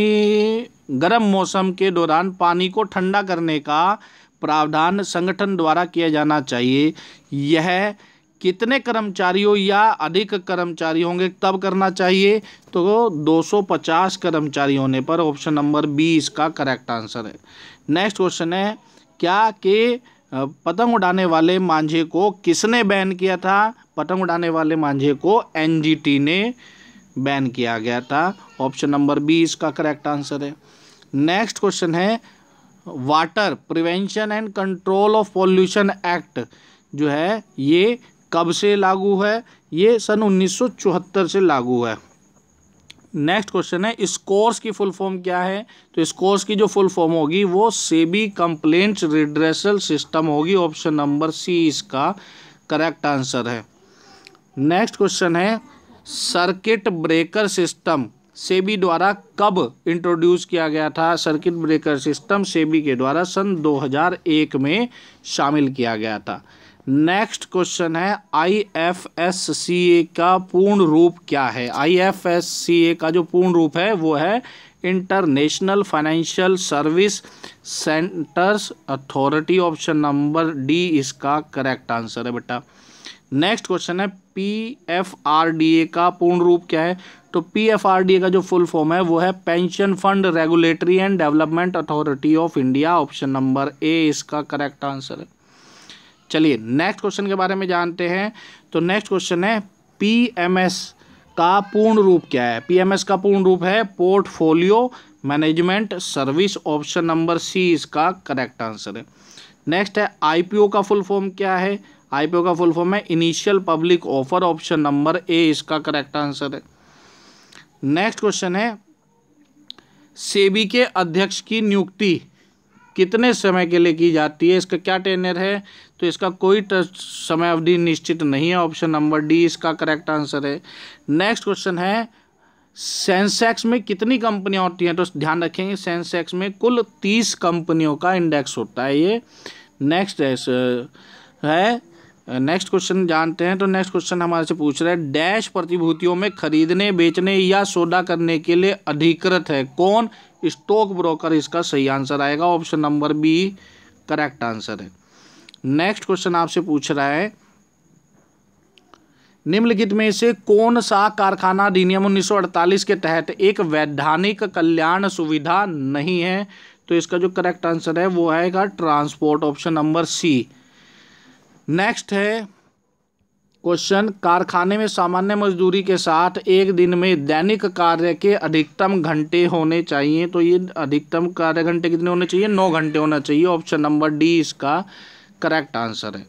S1: गर्म मौसम के दौरान पानी को ठंडा करने का प्रावधान संगठन द्वारा किया जाना चाहिए यह कितने कर्मचारियों या अधिक कर्मचारी होंगे तब करना चाहिए तो 250 कर्मचारी होने पर ऑप्शन नंबर बी इसका करेक्ट आंसर है नेक्स्ट क्वेश्चन है क्या कि पतंग उड़ाने वाले मांझे को किसने बैन किया था पतंग उड़ाने वाले मांझे को एनजीटी ने बैन किया गया था ऑप्शन नंबर बी इसका करेक्ट आंसर है नेक्स्ट क्वेश्चन है water prevention and control of pollution act जो है ये कब से लागू है ये सन 1974 से लागू है नेक्स्ट क्वेश्चन है इस कोर्स की फुल फॉर्म क्या है तो इस कोर्स की जो फुल फॉर्म होगी वो सेबी कंप्लेंट्स रिड्रेसल सिस्टम होगी ऑप्शन नंबर सी इसका करेक्ट आंसर है नेक्स्ट क्वेश्चन है सर्किट ब्रेकर सिस्टम सेबी द्वारा कब इंट्रोड्यूस किया गया था सर्किट ब्रेकर सिस्टम सेबी के द्वारा सन 2001 में शामिल किया गया था नेक्स्ट क्वेश्चन है आई एफ एस सी ए का पूर्ण रूप क्या है आई एफ एस सी ए का जो पूर्ण रूप है वो है international financial service centres authority option number D इसका करेक्ट आंसर है बेटा नेक्स्ट क्वेश्चन है P F R D A का पूर्ण रूप क्या है तो P F R D A का जो फुल फॉर्म है वो है pension fund regulatory and development authority of India option number A इसका करेक्ट आंसर है चलिए नेक्स्ट क्वेश्चन के बारे में जानते हैं तो नेक्स्ट क्वेश्चन है पी का पूर्ण रूप क्या है पी का पूर्ण रूप है portfolio management service option number C इसका करेक्ट आंसर है नेक्स्ट है आईपीओ का फुल फॉर्म क्या है आईपीओ का फुल फॉर्म है initial public offer option number A इसका करेक्ट आंसर है नेक्स्ट क्वेश्चन है सेबी के अध्यक्ष की नियुक्ति कितने समय के लिए की जाती है इसका क्या टेनर है तो इसका कोई समय अवधि निश्चित नहीं है ऑप्शन नंबर डी इसका करेक्ट आंसर है नेक्स्ट क्वेश्चन है सेंसेक्स में कितनी कंपनियां होती हैं तो ध्यान रखेंगे सेंसेक्स में कुल तीस कंपनियों का इंडेक्स होता है ये नेक्स्ट है नेक्स्ट क्वेश्चन जानते हैं तो नेक्स्ट क्वेश्चन हमारे से पूछ रहे हैं डैश प्रतिभूतियों में खरीदने बेचने या सौदा करने के लिए अधिकृत है कौन स्टॉक ब्रोकर इसका सही आंसर आएगा option number B correct answer है नेक्स्ट क्वेश्चन आपसे पूछ रहा है निम्नलिखित में से कौन सा कारखाना अधिनियम 1948 के तहत एक वैधानिक कल्याण सुविधा नहीं है तो इसका जो करेक्ट आंसर है वो आएगा transport option number C next है क्वेश्चन कारखाने में सामान्य मजदूरी के साथ एक दिन में दैनिक कार्य के अधिकतम घंटे होने चाहिए तो ये अधिकतम कार्य घंटे कितने होने चाहिए नौ घंटे होना चाहिए ऑप्शन नंबर डी इसका करेक्ट आंसर है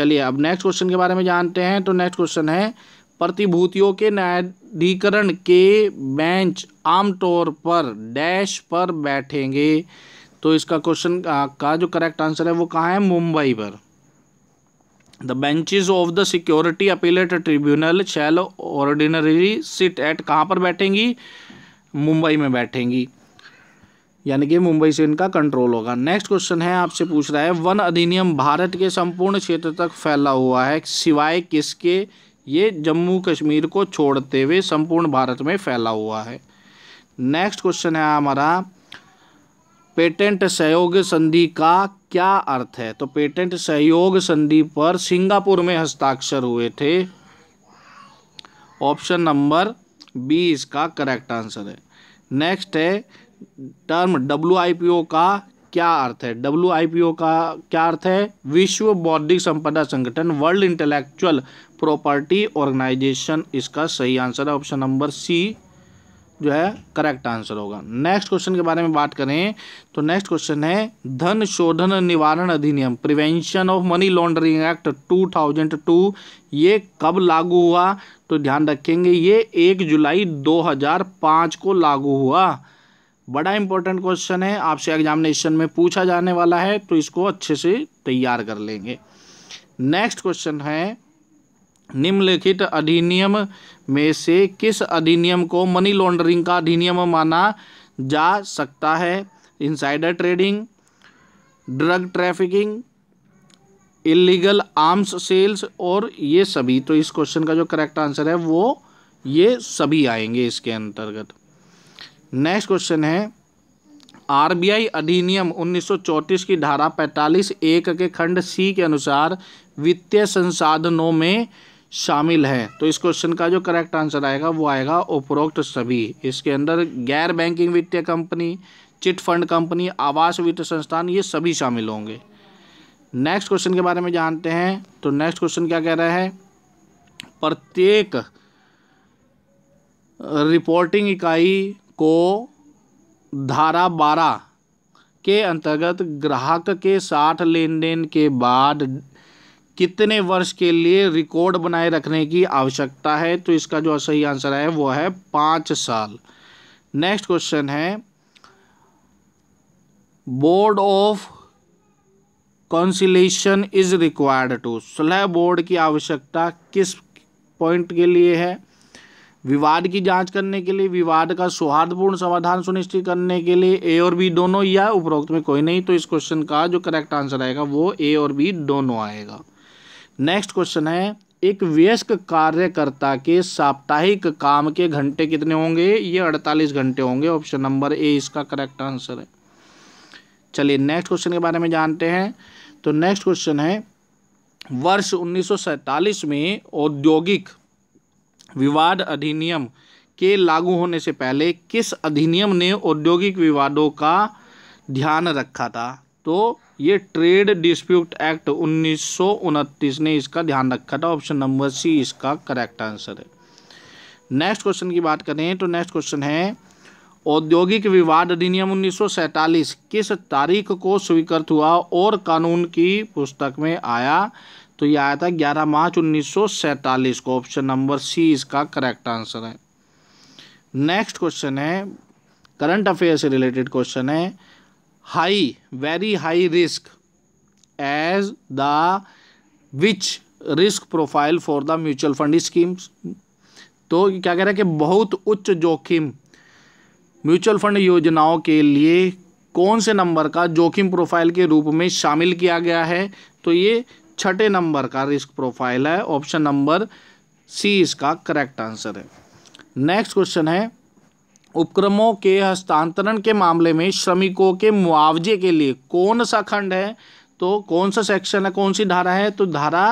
S1: चलिए अब नेक्स्ट क्वेश्चन के बारे में जानते हैं तो नेक्स्ट क्वेश्चन है प्रतिभूतियों के न्यायाधिकरण के बेंच आमतौर पर डैश पर बैठेंगे तो इसका क्वेश्चन का जो करेक्ट आंसर है वो कहाँ है मुंबई पर the benches of the securities appellate tribunal shall ordinary sit at कहाँ पर बैठेंगी मुंबई में बैठेंगी यानी कि मुंबई से इनका कंट्रोल होगा नेक्स्ट क्वेश्चन है आपसे पूछ रहा है वन अधिनियम भारत के संपूर्ण क्षेत्र तक फैला हुआ है सिवाय किसके ये जम्मू कश्मीर को छोड़ते हुए संपूर्ण भारत में फैला हुआ है नेक्स्ट क्वेश्चन है हमारा पेटेंट सहयोग संधि का क्या अर्थ है तो पेटेंट सहयोग संधि पर सिंगापुर में हस्ताक्षर हुए थे ऑप्शन नंबर बी इसका करेक्ट आंसर है नेक्स्ट है टर्म डब्ल्यू का क्या अर्थ है डब्ल्यू का क्या अर्थ है विश्व बौद्धिक संपदा संगठन वर्ल्ड इंटेलेक्चुअल प्रॉपर्टी ऑर्गेनाइजेशन इसका सही आंसर है ऑप्शन नंबर सी जो है करेक्ट आंसर होगा नेक्स्ट क्वेश्चन के बारे में बात करें तो नेक्स्ट क्वेश्चन है धन शोधन निवारण अधिनियम prevention of money laundering act 2002 ये कब लागू हुआ तो ध्यान रखेंगे ये एक जुलाई 2005 को लागू हुआ बड़ा इंपॉर्टेंट क्वेश्चन है आपसे एग्जामिनेशन में पूछा जाने वाला है तो इसको अच्छे से तैयार कर लेंगे नेक्स्ट क्वेश्चन है निम्नलिखित अधिनियम में से किस अधिनियम को मनी लॉन्ड्रिंग का अधिनियम माना जा सकता है insider trading drug trafficking illegal arms sales और ये सभी तो इस क्वेश्चन का जो करेक्ट आंसर है वो ये सभी आएंगे इसके अंतर्गत नेक्स्ट क्वेश्चन है आरबीआई अधिनियम उन्नीस की धारा 45 एक के खंड सी के अनुसार वित्तीय संसाधनों में शामिल है तो इस क्वेश्चन का जो करेक्ट आंसर आएगा वो आएगा उपरोक्त सभी इसके अंदर गैर बैंकिंग वित्तीय कंपनी चिट फंड कंपनी आवास वित्त संस्थान ये सभी शामिल होंगे नेक्स्ट क्वेश्चन के बारे में जानते हैं तो नेक्स्ट क्वेश्चन क्या कह रहा है प्रत्येक रिपोर्टिंग इकाई को धारा बारह के अंतर्गत ग्राहक के साथ लेन देन के बाद कितने वर्ष के लिए रिकॉर्ड बनाए रखने की आवश्यकता है तो इसका जो सही आंसर है वो है पाँच साल नेक्स्ट क्वेश्चन है board of conciliation is required to सुलह बोर्ड की आवश्यकता किस पॉइंट के लिए है विवाद की जांच करने के लिए विवाद का सौहार्दपूर्ण समाधान सुनिश्चित करने के लिए ए और बी दोनों या उपरोक्त में कोई नहीं तो इस क्वेश्चन का जो करेक्ट आंसर आएगा वो ए और बी दोनों आएगा नेक्स्ट क्वेश्चन है एक व्यस्क कार्यकर्ता के साप्ताहिक काम के घंटे कितने होंगे ये अड़तालीस घंटे होंगे ऑप्शन नंबर ए इसका करेक्ट आंसर है चलिए नेक्स्ट क्वेश्चन के बारे में जानते हैं तो नेक्स्ट क्वेश्चन है वर्ष उन्नीस में औद्योगिक विवाद अधिनियम के लागू होने से पहले किस अधिनियम ने औद्योगिक विवादों का ध्यान रखा था तो ये ट्रेड डिस्प्यूट एक्ट उन्नीस ने इसका ध्यान रखा था ऑप्शन नंबर सी इसका करेक्ट आंसर है नेक्स्ट क्वेश्चन की बात करें तो नेक्स्ट क्वेश्चन है औद्योगिक विवाद अधिनियम उन्नीस किस तारीख को स्वीकृत हुआ और कानून की पुस्तक में आया तो ये आया था ग्यारह मार्च उन्नीस को ऑप्शन नंबर सी इसका करेक्ट आंसर है नेक्स्ट क्वेश्चन है करंट अफेयर से रिलेटेड क्वेश्चन है high very high risk as the which risk profile for the mutual fund schemes तो क्या कह रहा है कि बहुत उच्च जोखिम म्यूचुअल फंड योजनाओं के लिए कौन से नंबर का जोखिम प्रोफाइल के रूप में शामिल किया गया है तो ये छठे नंबर का रिस्क प्रोफाइल है ऑप्शन नंबर सी इसका करेक्ट आंसर है नेक्स्ट क्वेश्चन है उपक्रमों के हस्तांतरण के मामले में श्रमिकों के मुआवजे के लिए कौन सा खंड है तो कौन सा सेक्शन है कौन सी धारा है तो धारा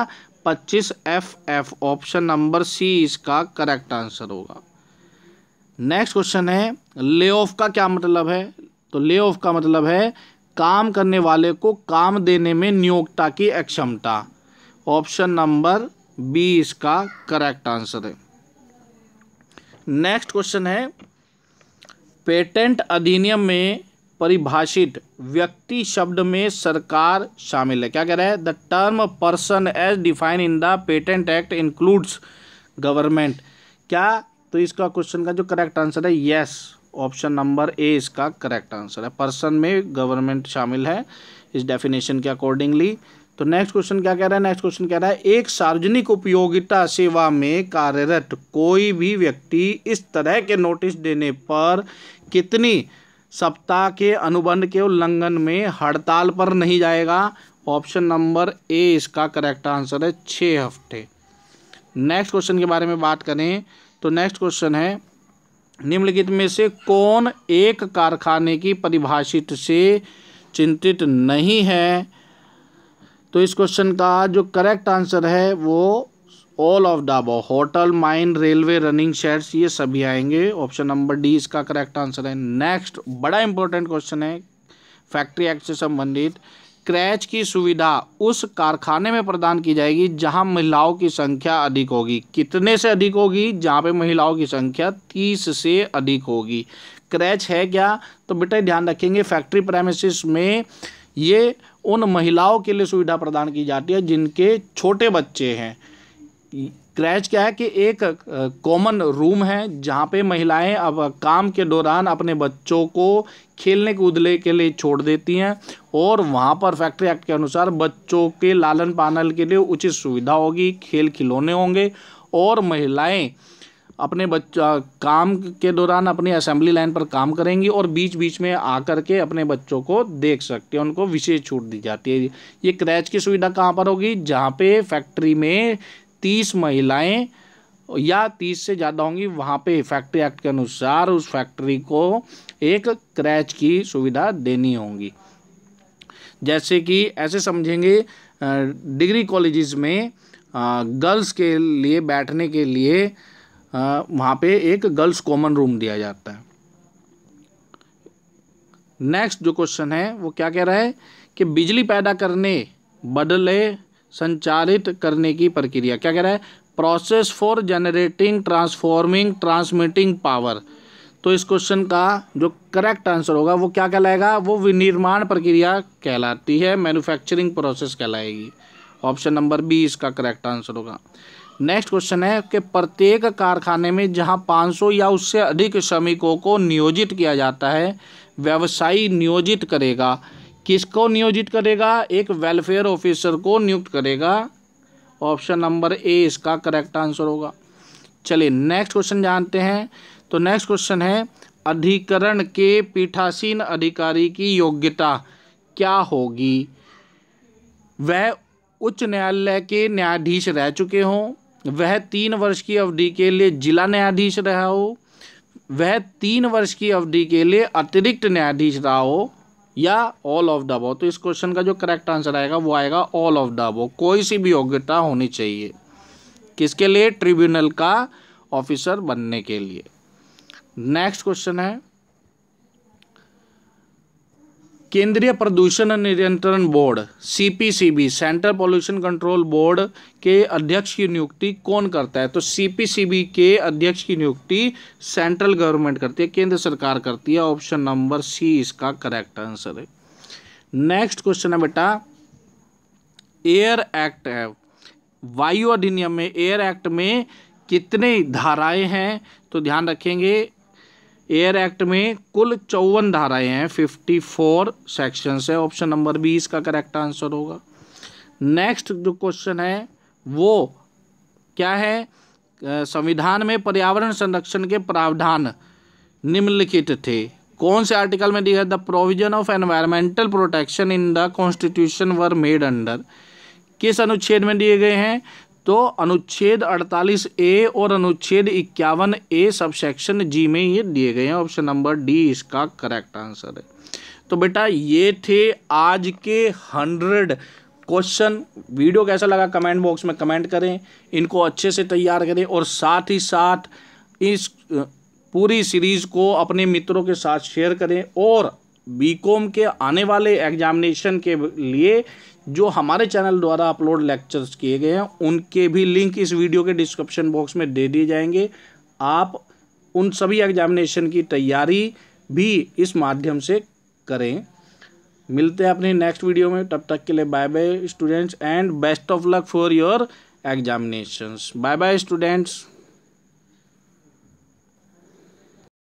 S1: पच्चीस F F option number C इसका करेक्ट आंसर होगा नेक्स्ट क्वेश्चन है ले ऑफ का क्या मतलब है तो ले ऑफ का मतलब है काम करने वाले को काम देने में नियोक्ता की अक्षमता ऑप्शन नंबर बी इसका करेक्ट आंसर है नेक्स्ट क्वेश्चन है पेटेंट अधिनियम में परिभाषित व्यक्ति शब्द में सरकार शामिल है क्या कह रहा है the term person as define in the patent act includes government क्या तो इसका क्वेश्चन का जो करेक्ट आंसर है yes yes. Option number A इसका करेक्ट आंसर है पर्सन में गवर्नमेंट शामिल है इस डेफिनेशन के अकॉर्डिंगली तो नेक्स्ट क्वेश्चन क्या कह रहा है नेक्स्ट क्वेश्चन कह रहा है एक सार्वजनिक उपयोगिता सेवा में कार्यरत कोई भी व्यक्ति इस तरह के नोटिस देने पर कितनी सप्ताह के अनुबंध के उल्लंघन में हड़ताल पर नहीं जाएगा ऑप्शन नंबर ए इसका करेक्ट आंसर है छः हफ्ते नेक्स्ट क्वेश्चन के बारे में बात करें तो नेक्स्ट क्वेश्चन है निम्नलिखित में से कौन एक कारखाने की परिभाषित से चिंतित नहीं है तो इस क्वेश्चन का जो करेक्ट आंसर है वो all of the hotel mine railway running sheds ये सभी आएंगे ऑप्शन नंबर डी इसका करेक्ट आंसर है नेक्स्ट बड़ा इंपॉर्टेंट क्वेश्चन है फैक्ट्री एक्ट से संबंधित क्रैच की सुविधा उस कारखाने में प्रदान की जाएगी जहां महिलाओं की संख्या अधिक होगी कितने से अधिक होगी जहां पे महिलाओं की संख्या तीस से अधिक होगी क्रैच है क्या तो बेटा ध्यान रखेंगे फैक्ट्री प्रेमिसिस में ये उन महिलाओं के लिए सुविधा प्रदान की जाती है जिनके छोटे बच्चे हैं क्रैच क्या है कि एक कॉमन रूम है जहाँ पे महिलाएं अब काम के दौरान अपने बच्चों को खेलने कूदने के लिए छोड़ देती हैं और वहाँ पर फैक्ट्री एक्ट के अनुसार बच्चों के लालन पालन के लिए उचित सुविधा होगी खेल खिलौने होंगे और महिलाएं अपने बच्चा काम के दौरान अपनी असेंबली लाइन पर काम करेंगी और बीच बीच में आकर के अपने बच्चों को देख सकते हैं उनको विशेष छूट दी जाती है ये क्रैच की सुविधा कहाँ पर होगी जहाँ पे फैक्ट्री में तीस महिलाएं या तीस से ज़्यादा होंगी वहाँ पे फैक्ट्री एक्ट के अनुसार उस फैक्ट्री को एक क्रैच की सुविधा देनी होगी जैसे कि ऐसे समझेंगे डिग्री कॉलेजेस में गर्ल्स के लिए बैठने के लिए वहाँ पे एक गर्ल्स कॉमन रूम दिया जाता है नेक्स्ट जो क्वेश्चन है वो क्या कह रहा है कि बिजली पैदा करने बदले संचालित करने की प्रक्रिया क्या कह रहा है process for generating transforming transmitting power तो इस क्वेश्चन का जो करेक्ट आंसर होगा वो क्या कहलाएगा वो विनिर्माण प्रक्रिया कहलाती है मैन्युफैक्चरिंग प्रोसेस कहलाएगी ऑप्शन नंबर बी इसका करेक्ट आंसर होगा नेक्स्ट क्वेश्चन है कि प्रत्येक कारखाने में जहां 500 या उससे अधिक श्रमिकों को नियोजित किया जाता है व्यवसायी नियोजित करेगा किसको नियोजित करेगा एक वेलफेयर ऑफिसर को नियुक्त करेगा ऑप्शन नंबर ए इसका करेक्ट आंसर होगा चलिए नेक्स्ट क्वेश्चन जानते हैं तो नेक्स्ट क्वेश्चन है अधिकरण के पीठासीन अधिकारी की योग्यता क्या होगी वह उच्च न्यायालय के न्यायाधीश रह चुके हों वह तीन वर्ष की अवधि के लिए जिला न्यायाधीश रहा हो वह तीन वर्ष की अवधि के लिए अतिरिक्त न्यायाधीश रहा हो या ऑल ऑफ द अबव तो इस क्वेश्चन का जो करेक्ट आंसर आएगा वो आएगा ऑल ऑफ द अबव कोई सी भी योग्यता होनी चाहिए किसके लिए ट्रिब्यूनल का ऑफिसर बनने के लिए नेक्स्ट क्वेश्चन है केंद्रीय प्रदूषण नियंत्रण board CPCB central pollution control board के अध्यक्ष की नियुक्ति कौन करता है तो सीपीसीबी के अध्यक्ष की नियुक्ति सेंट्रल गवर्नमेंट करती है केंद्र सरकार करती है ऑप्शन नंबर सी इसका करेक्ट आंसर है नेक्स्ट क्वेश्चन है बेटा एयर एक्ट है वायु अधिनियम में एयर एक्ट में कितने धाराएं हैं तो ध्यान रखेंगे एयर एक्ट में कुल चौवन धाराएं हैं फिफ्टी फोर सेक्शन है ऑप्शन नंबर बी इसका करेक्ट आंसर होगा नेक्स्ट जो क्वेश्चन है वो क्या है संविधान में पर्यावरण संरक्षण के प्रावधान निम्नलिखित थे कौन से आर्टिकल में दिया the provision of environmental protection in the constitution were made under किस अनुच्छेद में दिए गए हैं तो अनुच्छेद 48 ए और अनुच्छेद इक्यावन ए सब सेक्शन जी में ये दिए गए हैं ऑप्शन नंबर डी इसका करेक्ट आंसर है तो बेटा ये थे आज के हंड्रेड क्वेश्चन वीडियो कैसा लगा कमेंट बॉक्स में कमेंट करें इनको अच्छे से तैयार करें और साथ ही साथ इस पूरी सीरीज़ को अपने मित्रों के साथ शेयर करें और बीकॉम के आने वाले एग्जामिनेशन के लिए जो हमारे चैनल द्वारा अपलोड लेक्चर्स किए गए हैं उनके भी लिंक इस वीडियो के डिस्क्रिप्शन बॉक्स में दे दिए जाएंगे आप उन सभी एग्जामिनेशन की तैयारी भी इस माध्यम से करें मिलते हैं अपने नेक्स्ट वीडियो में तब तक के लिए bye bye students and best of luck for your examinations bye bye students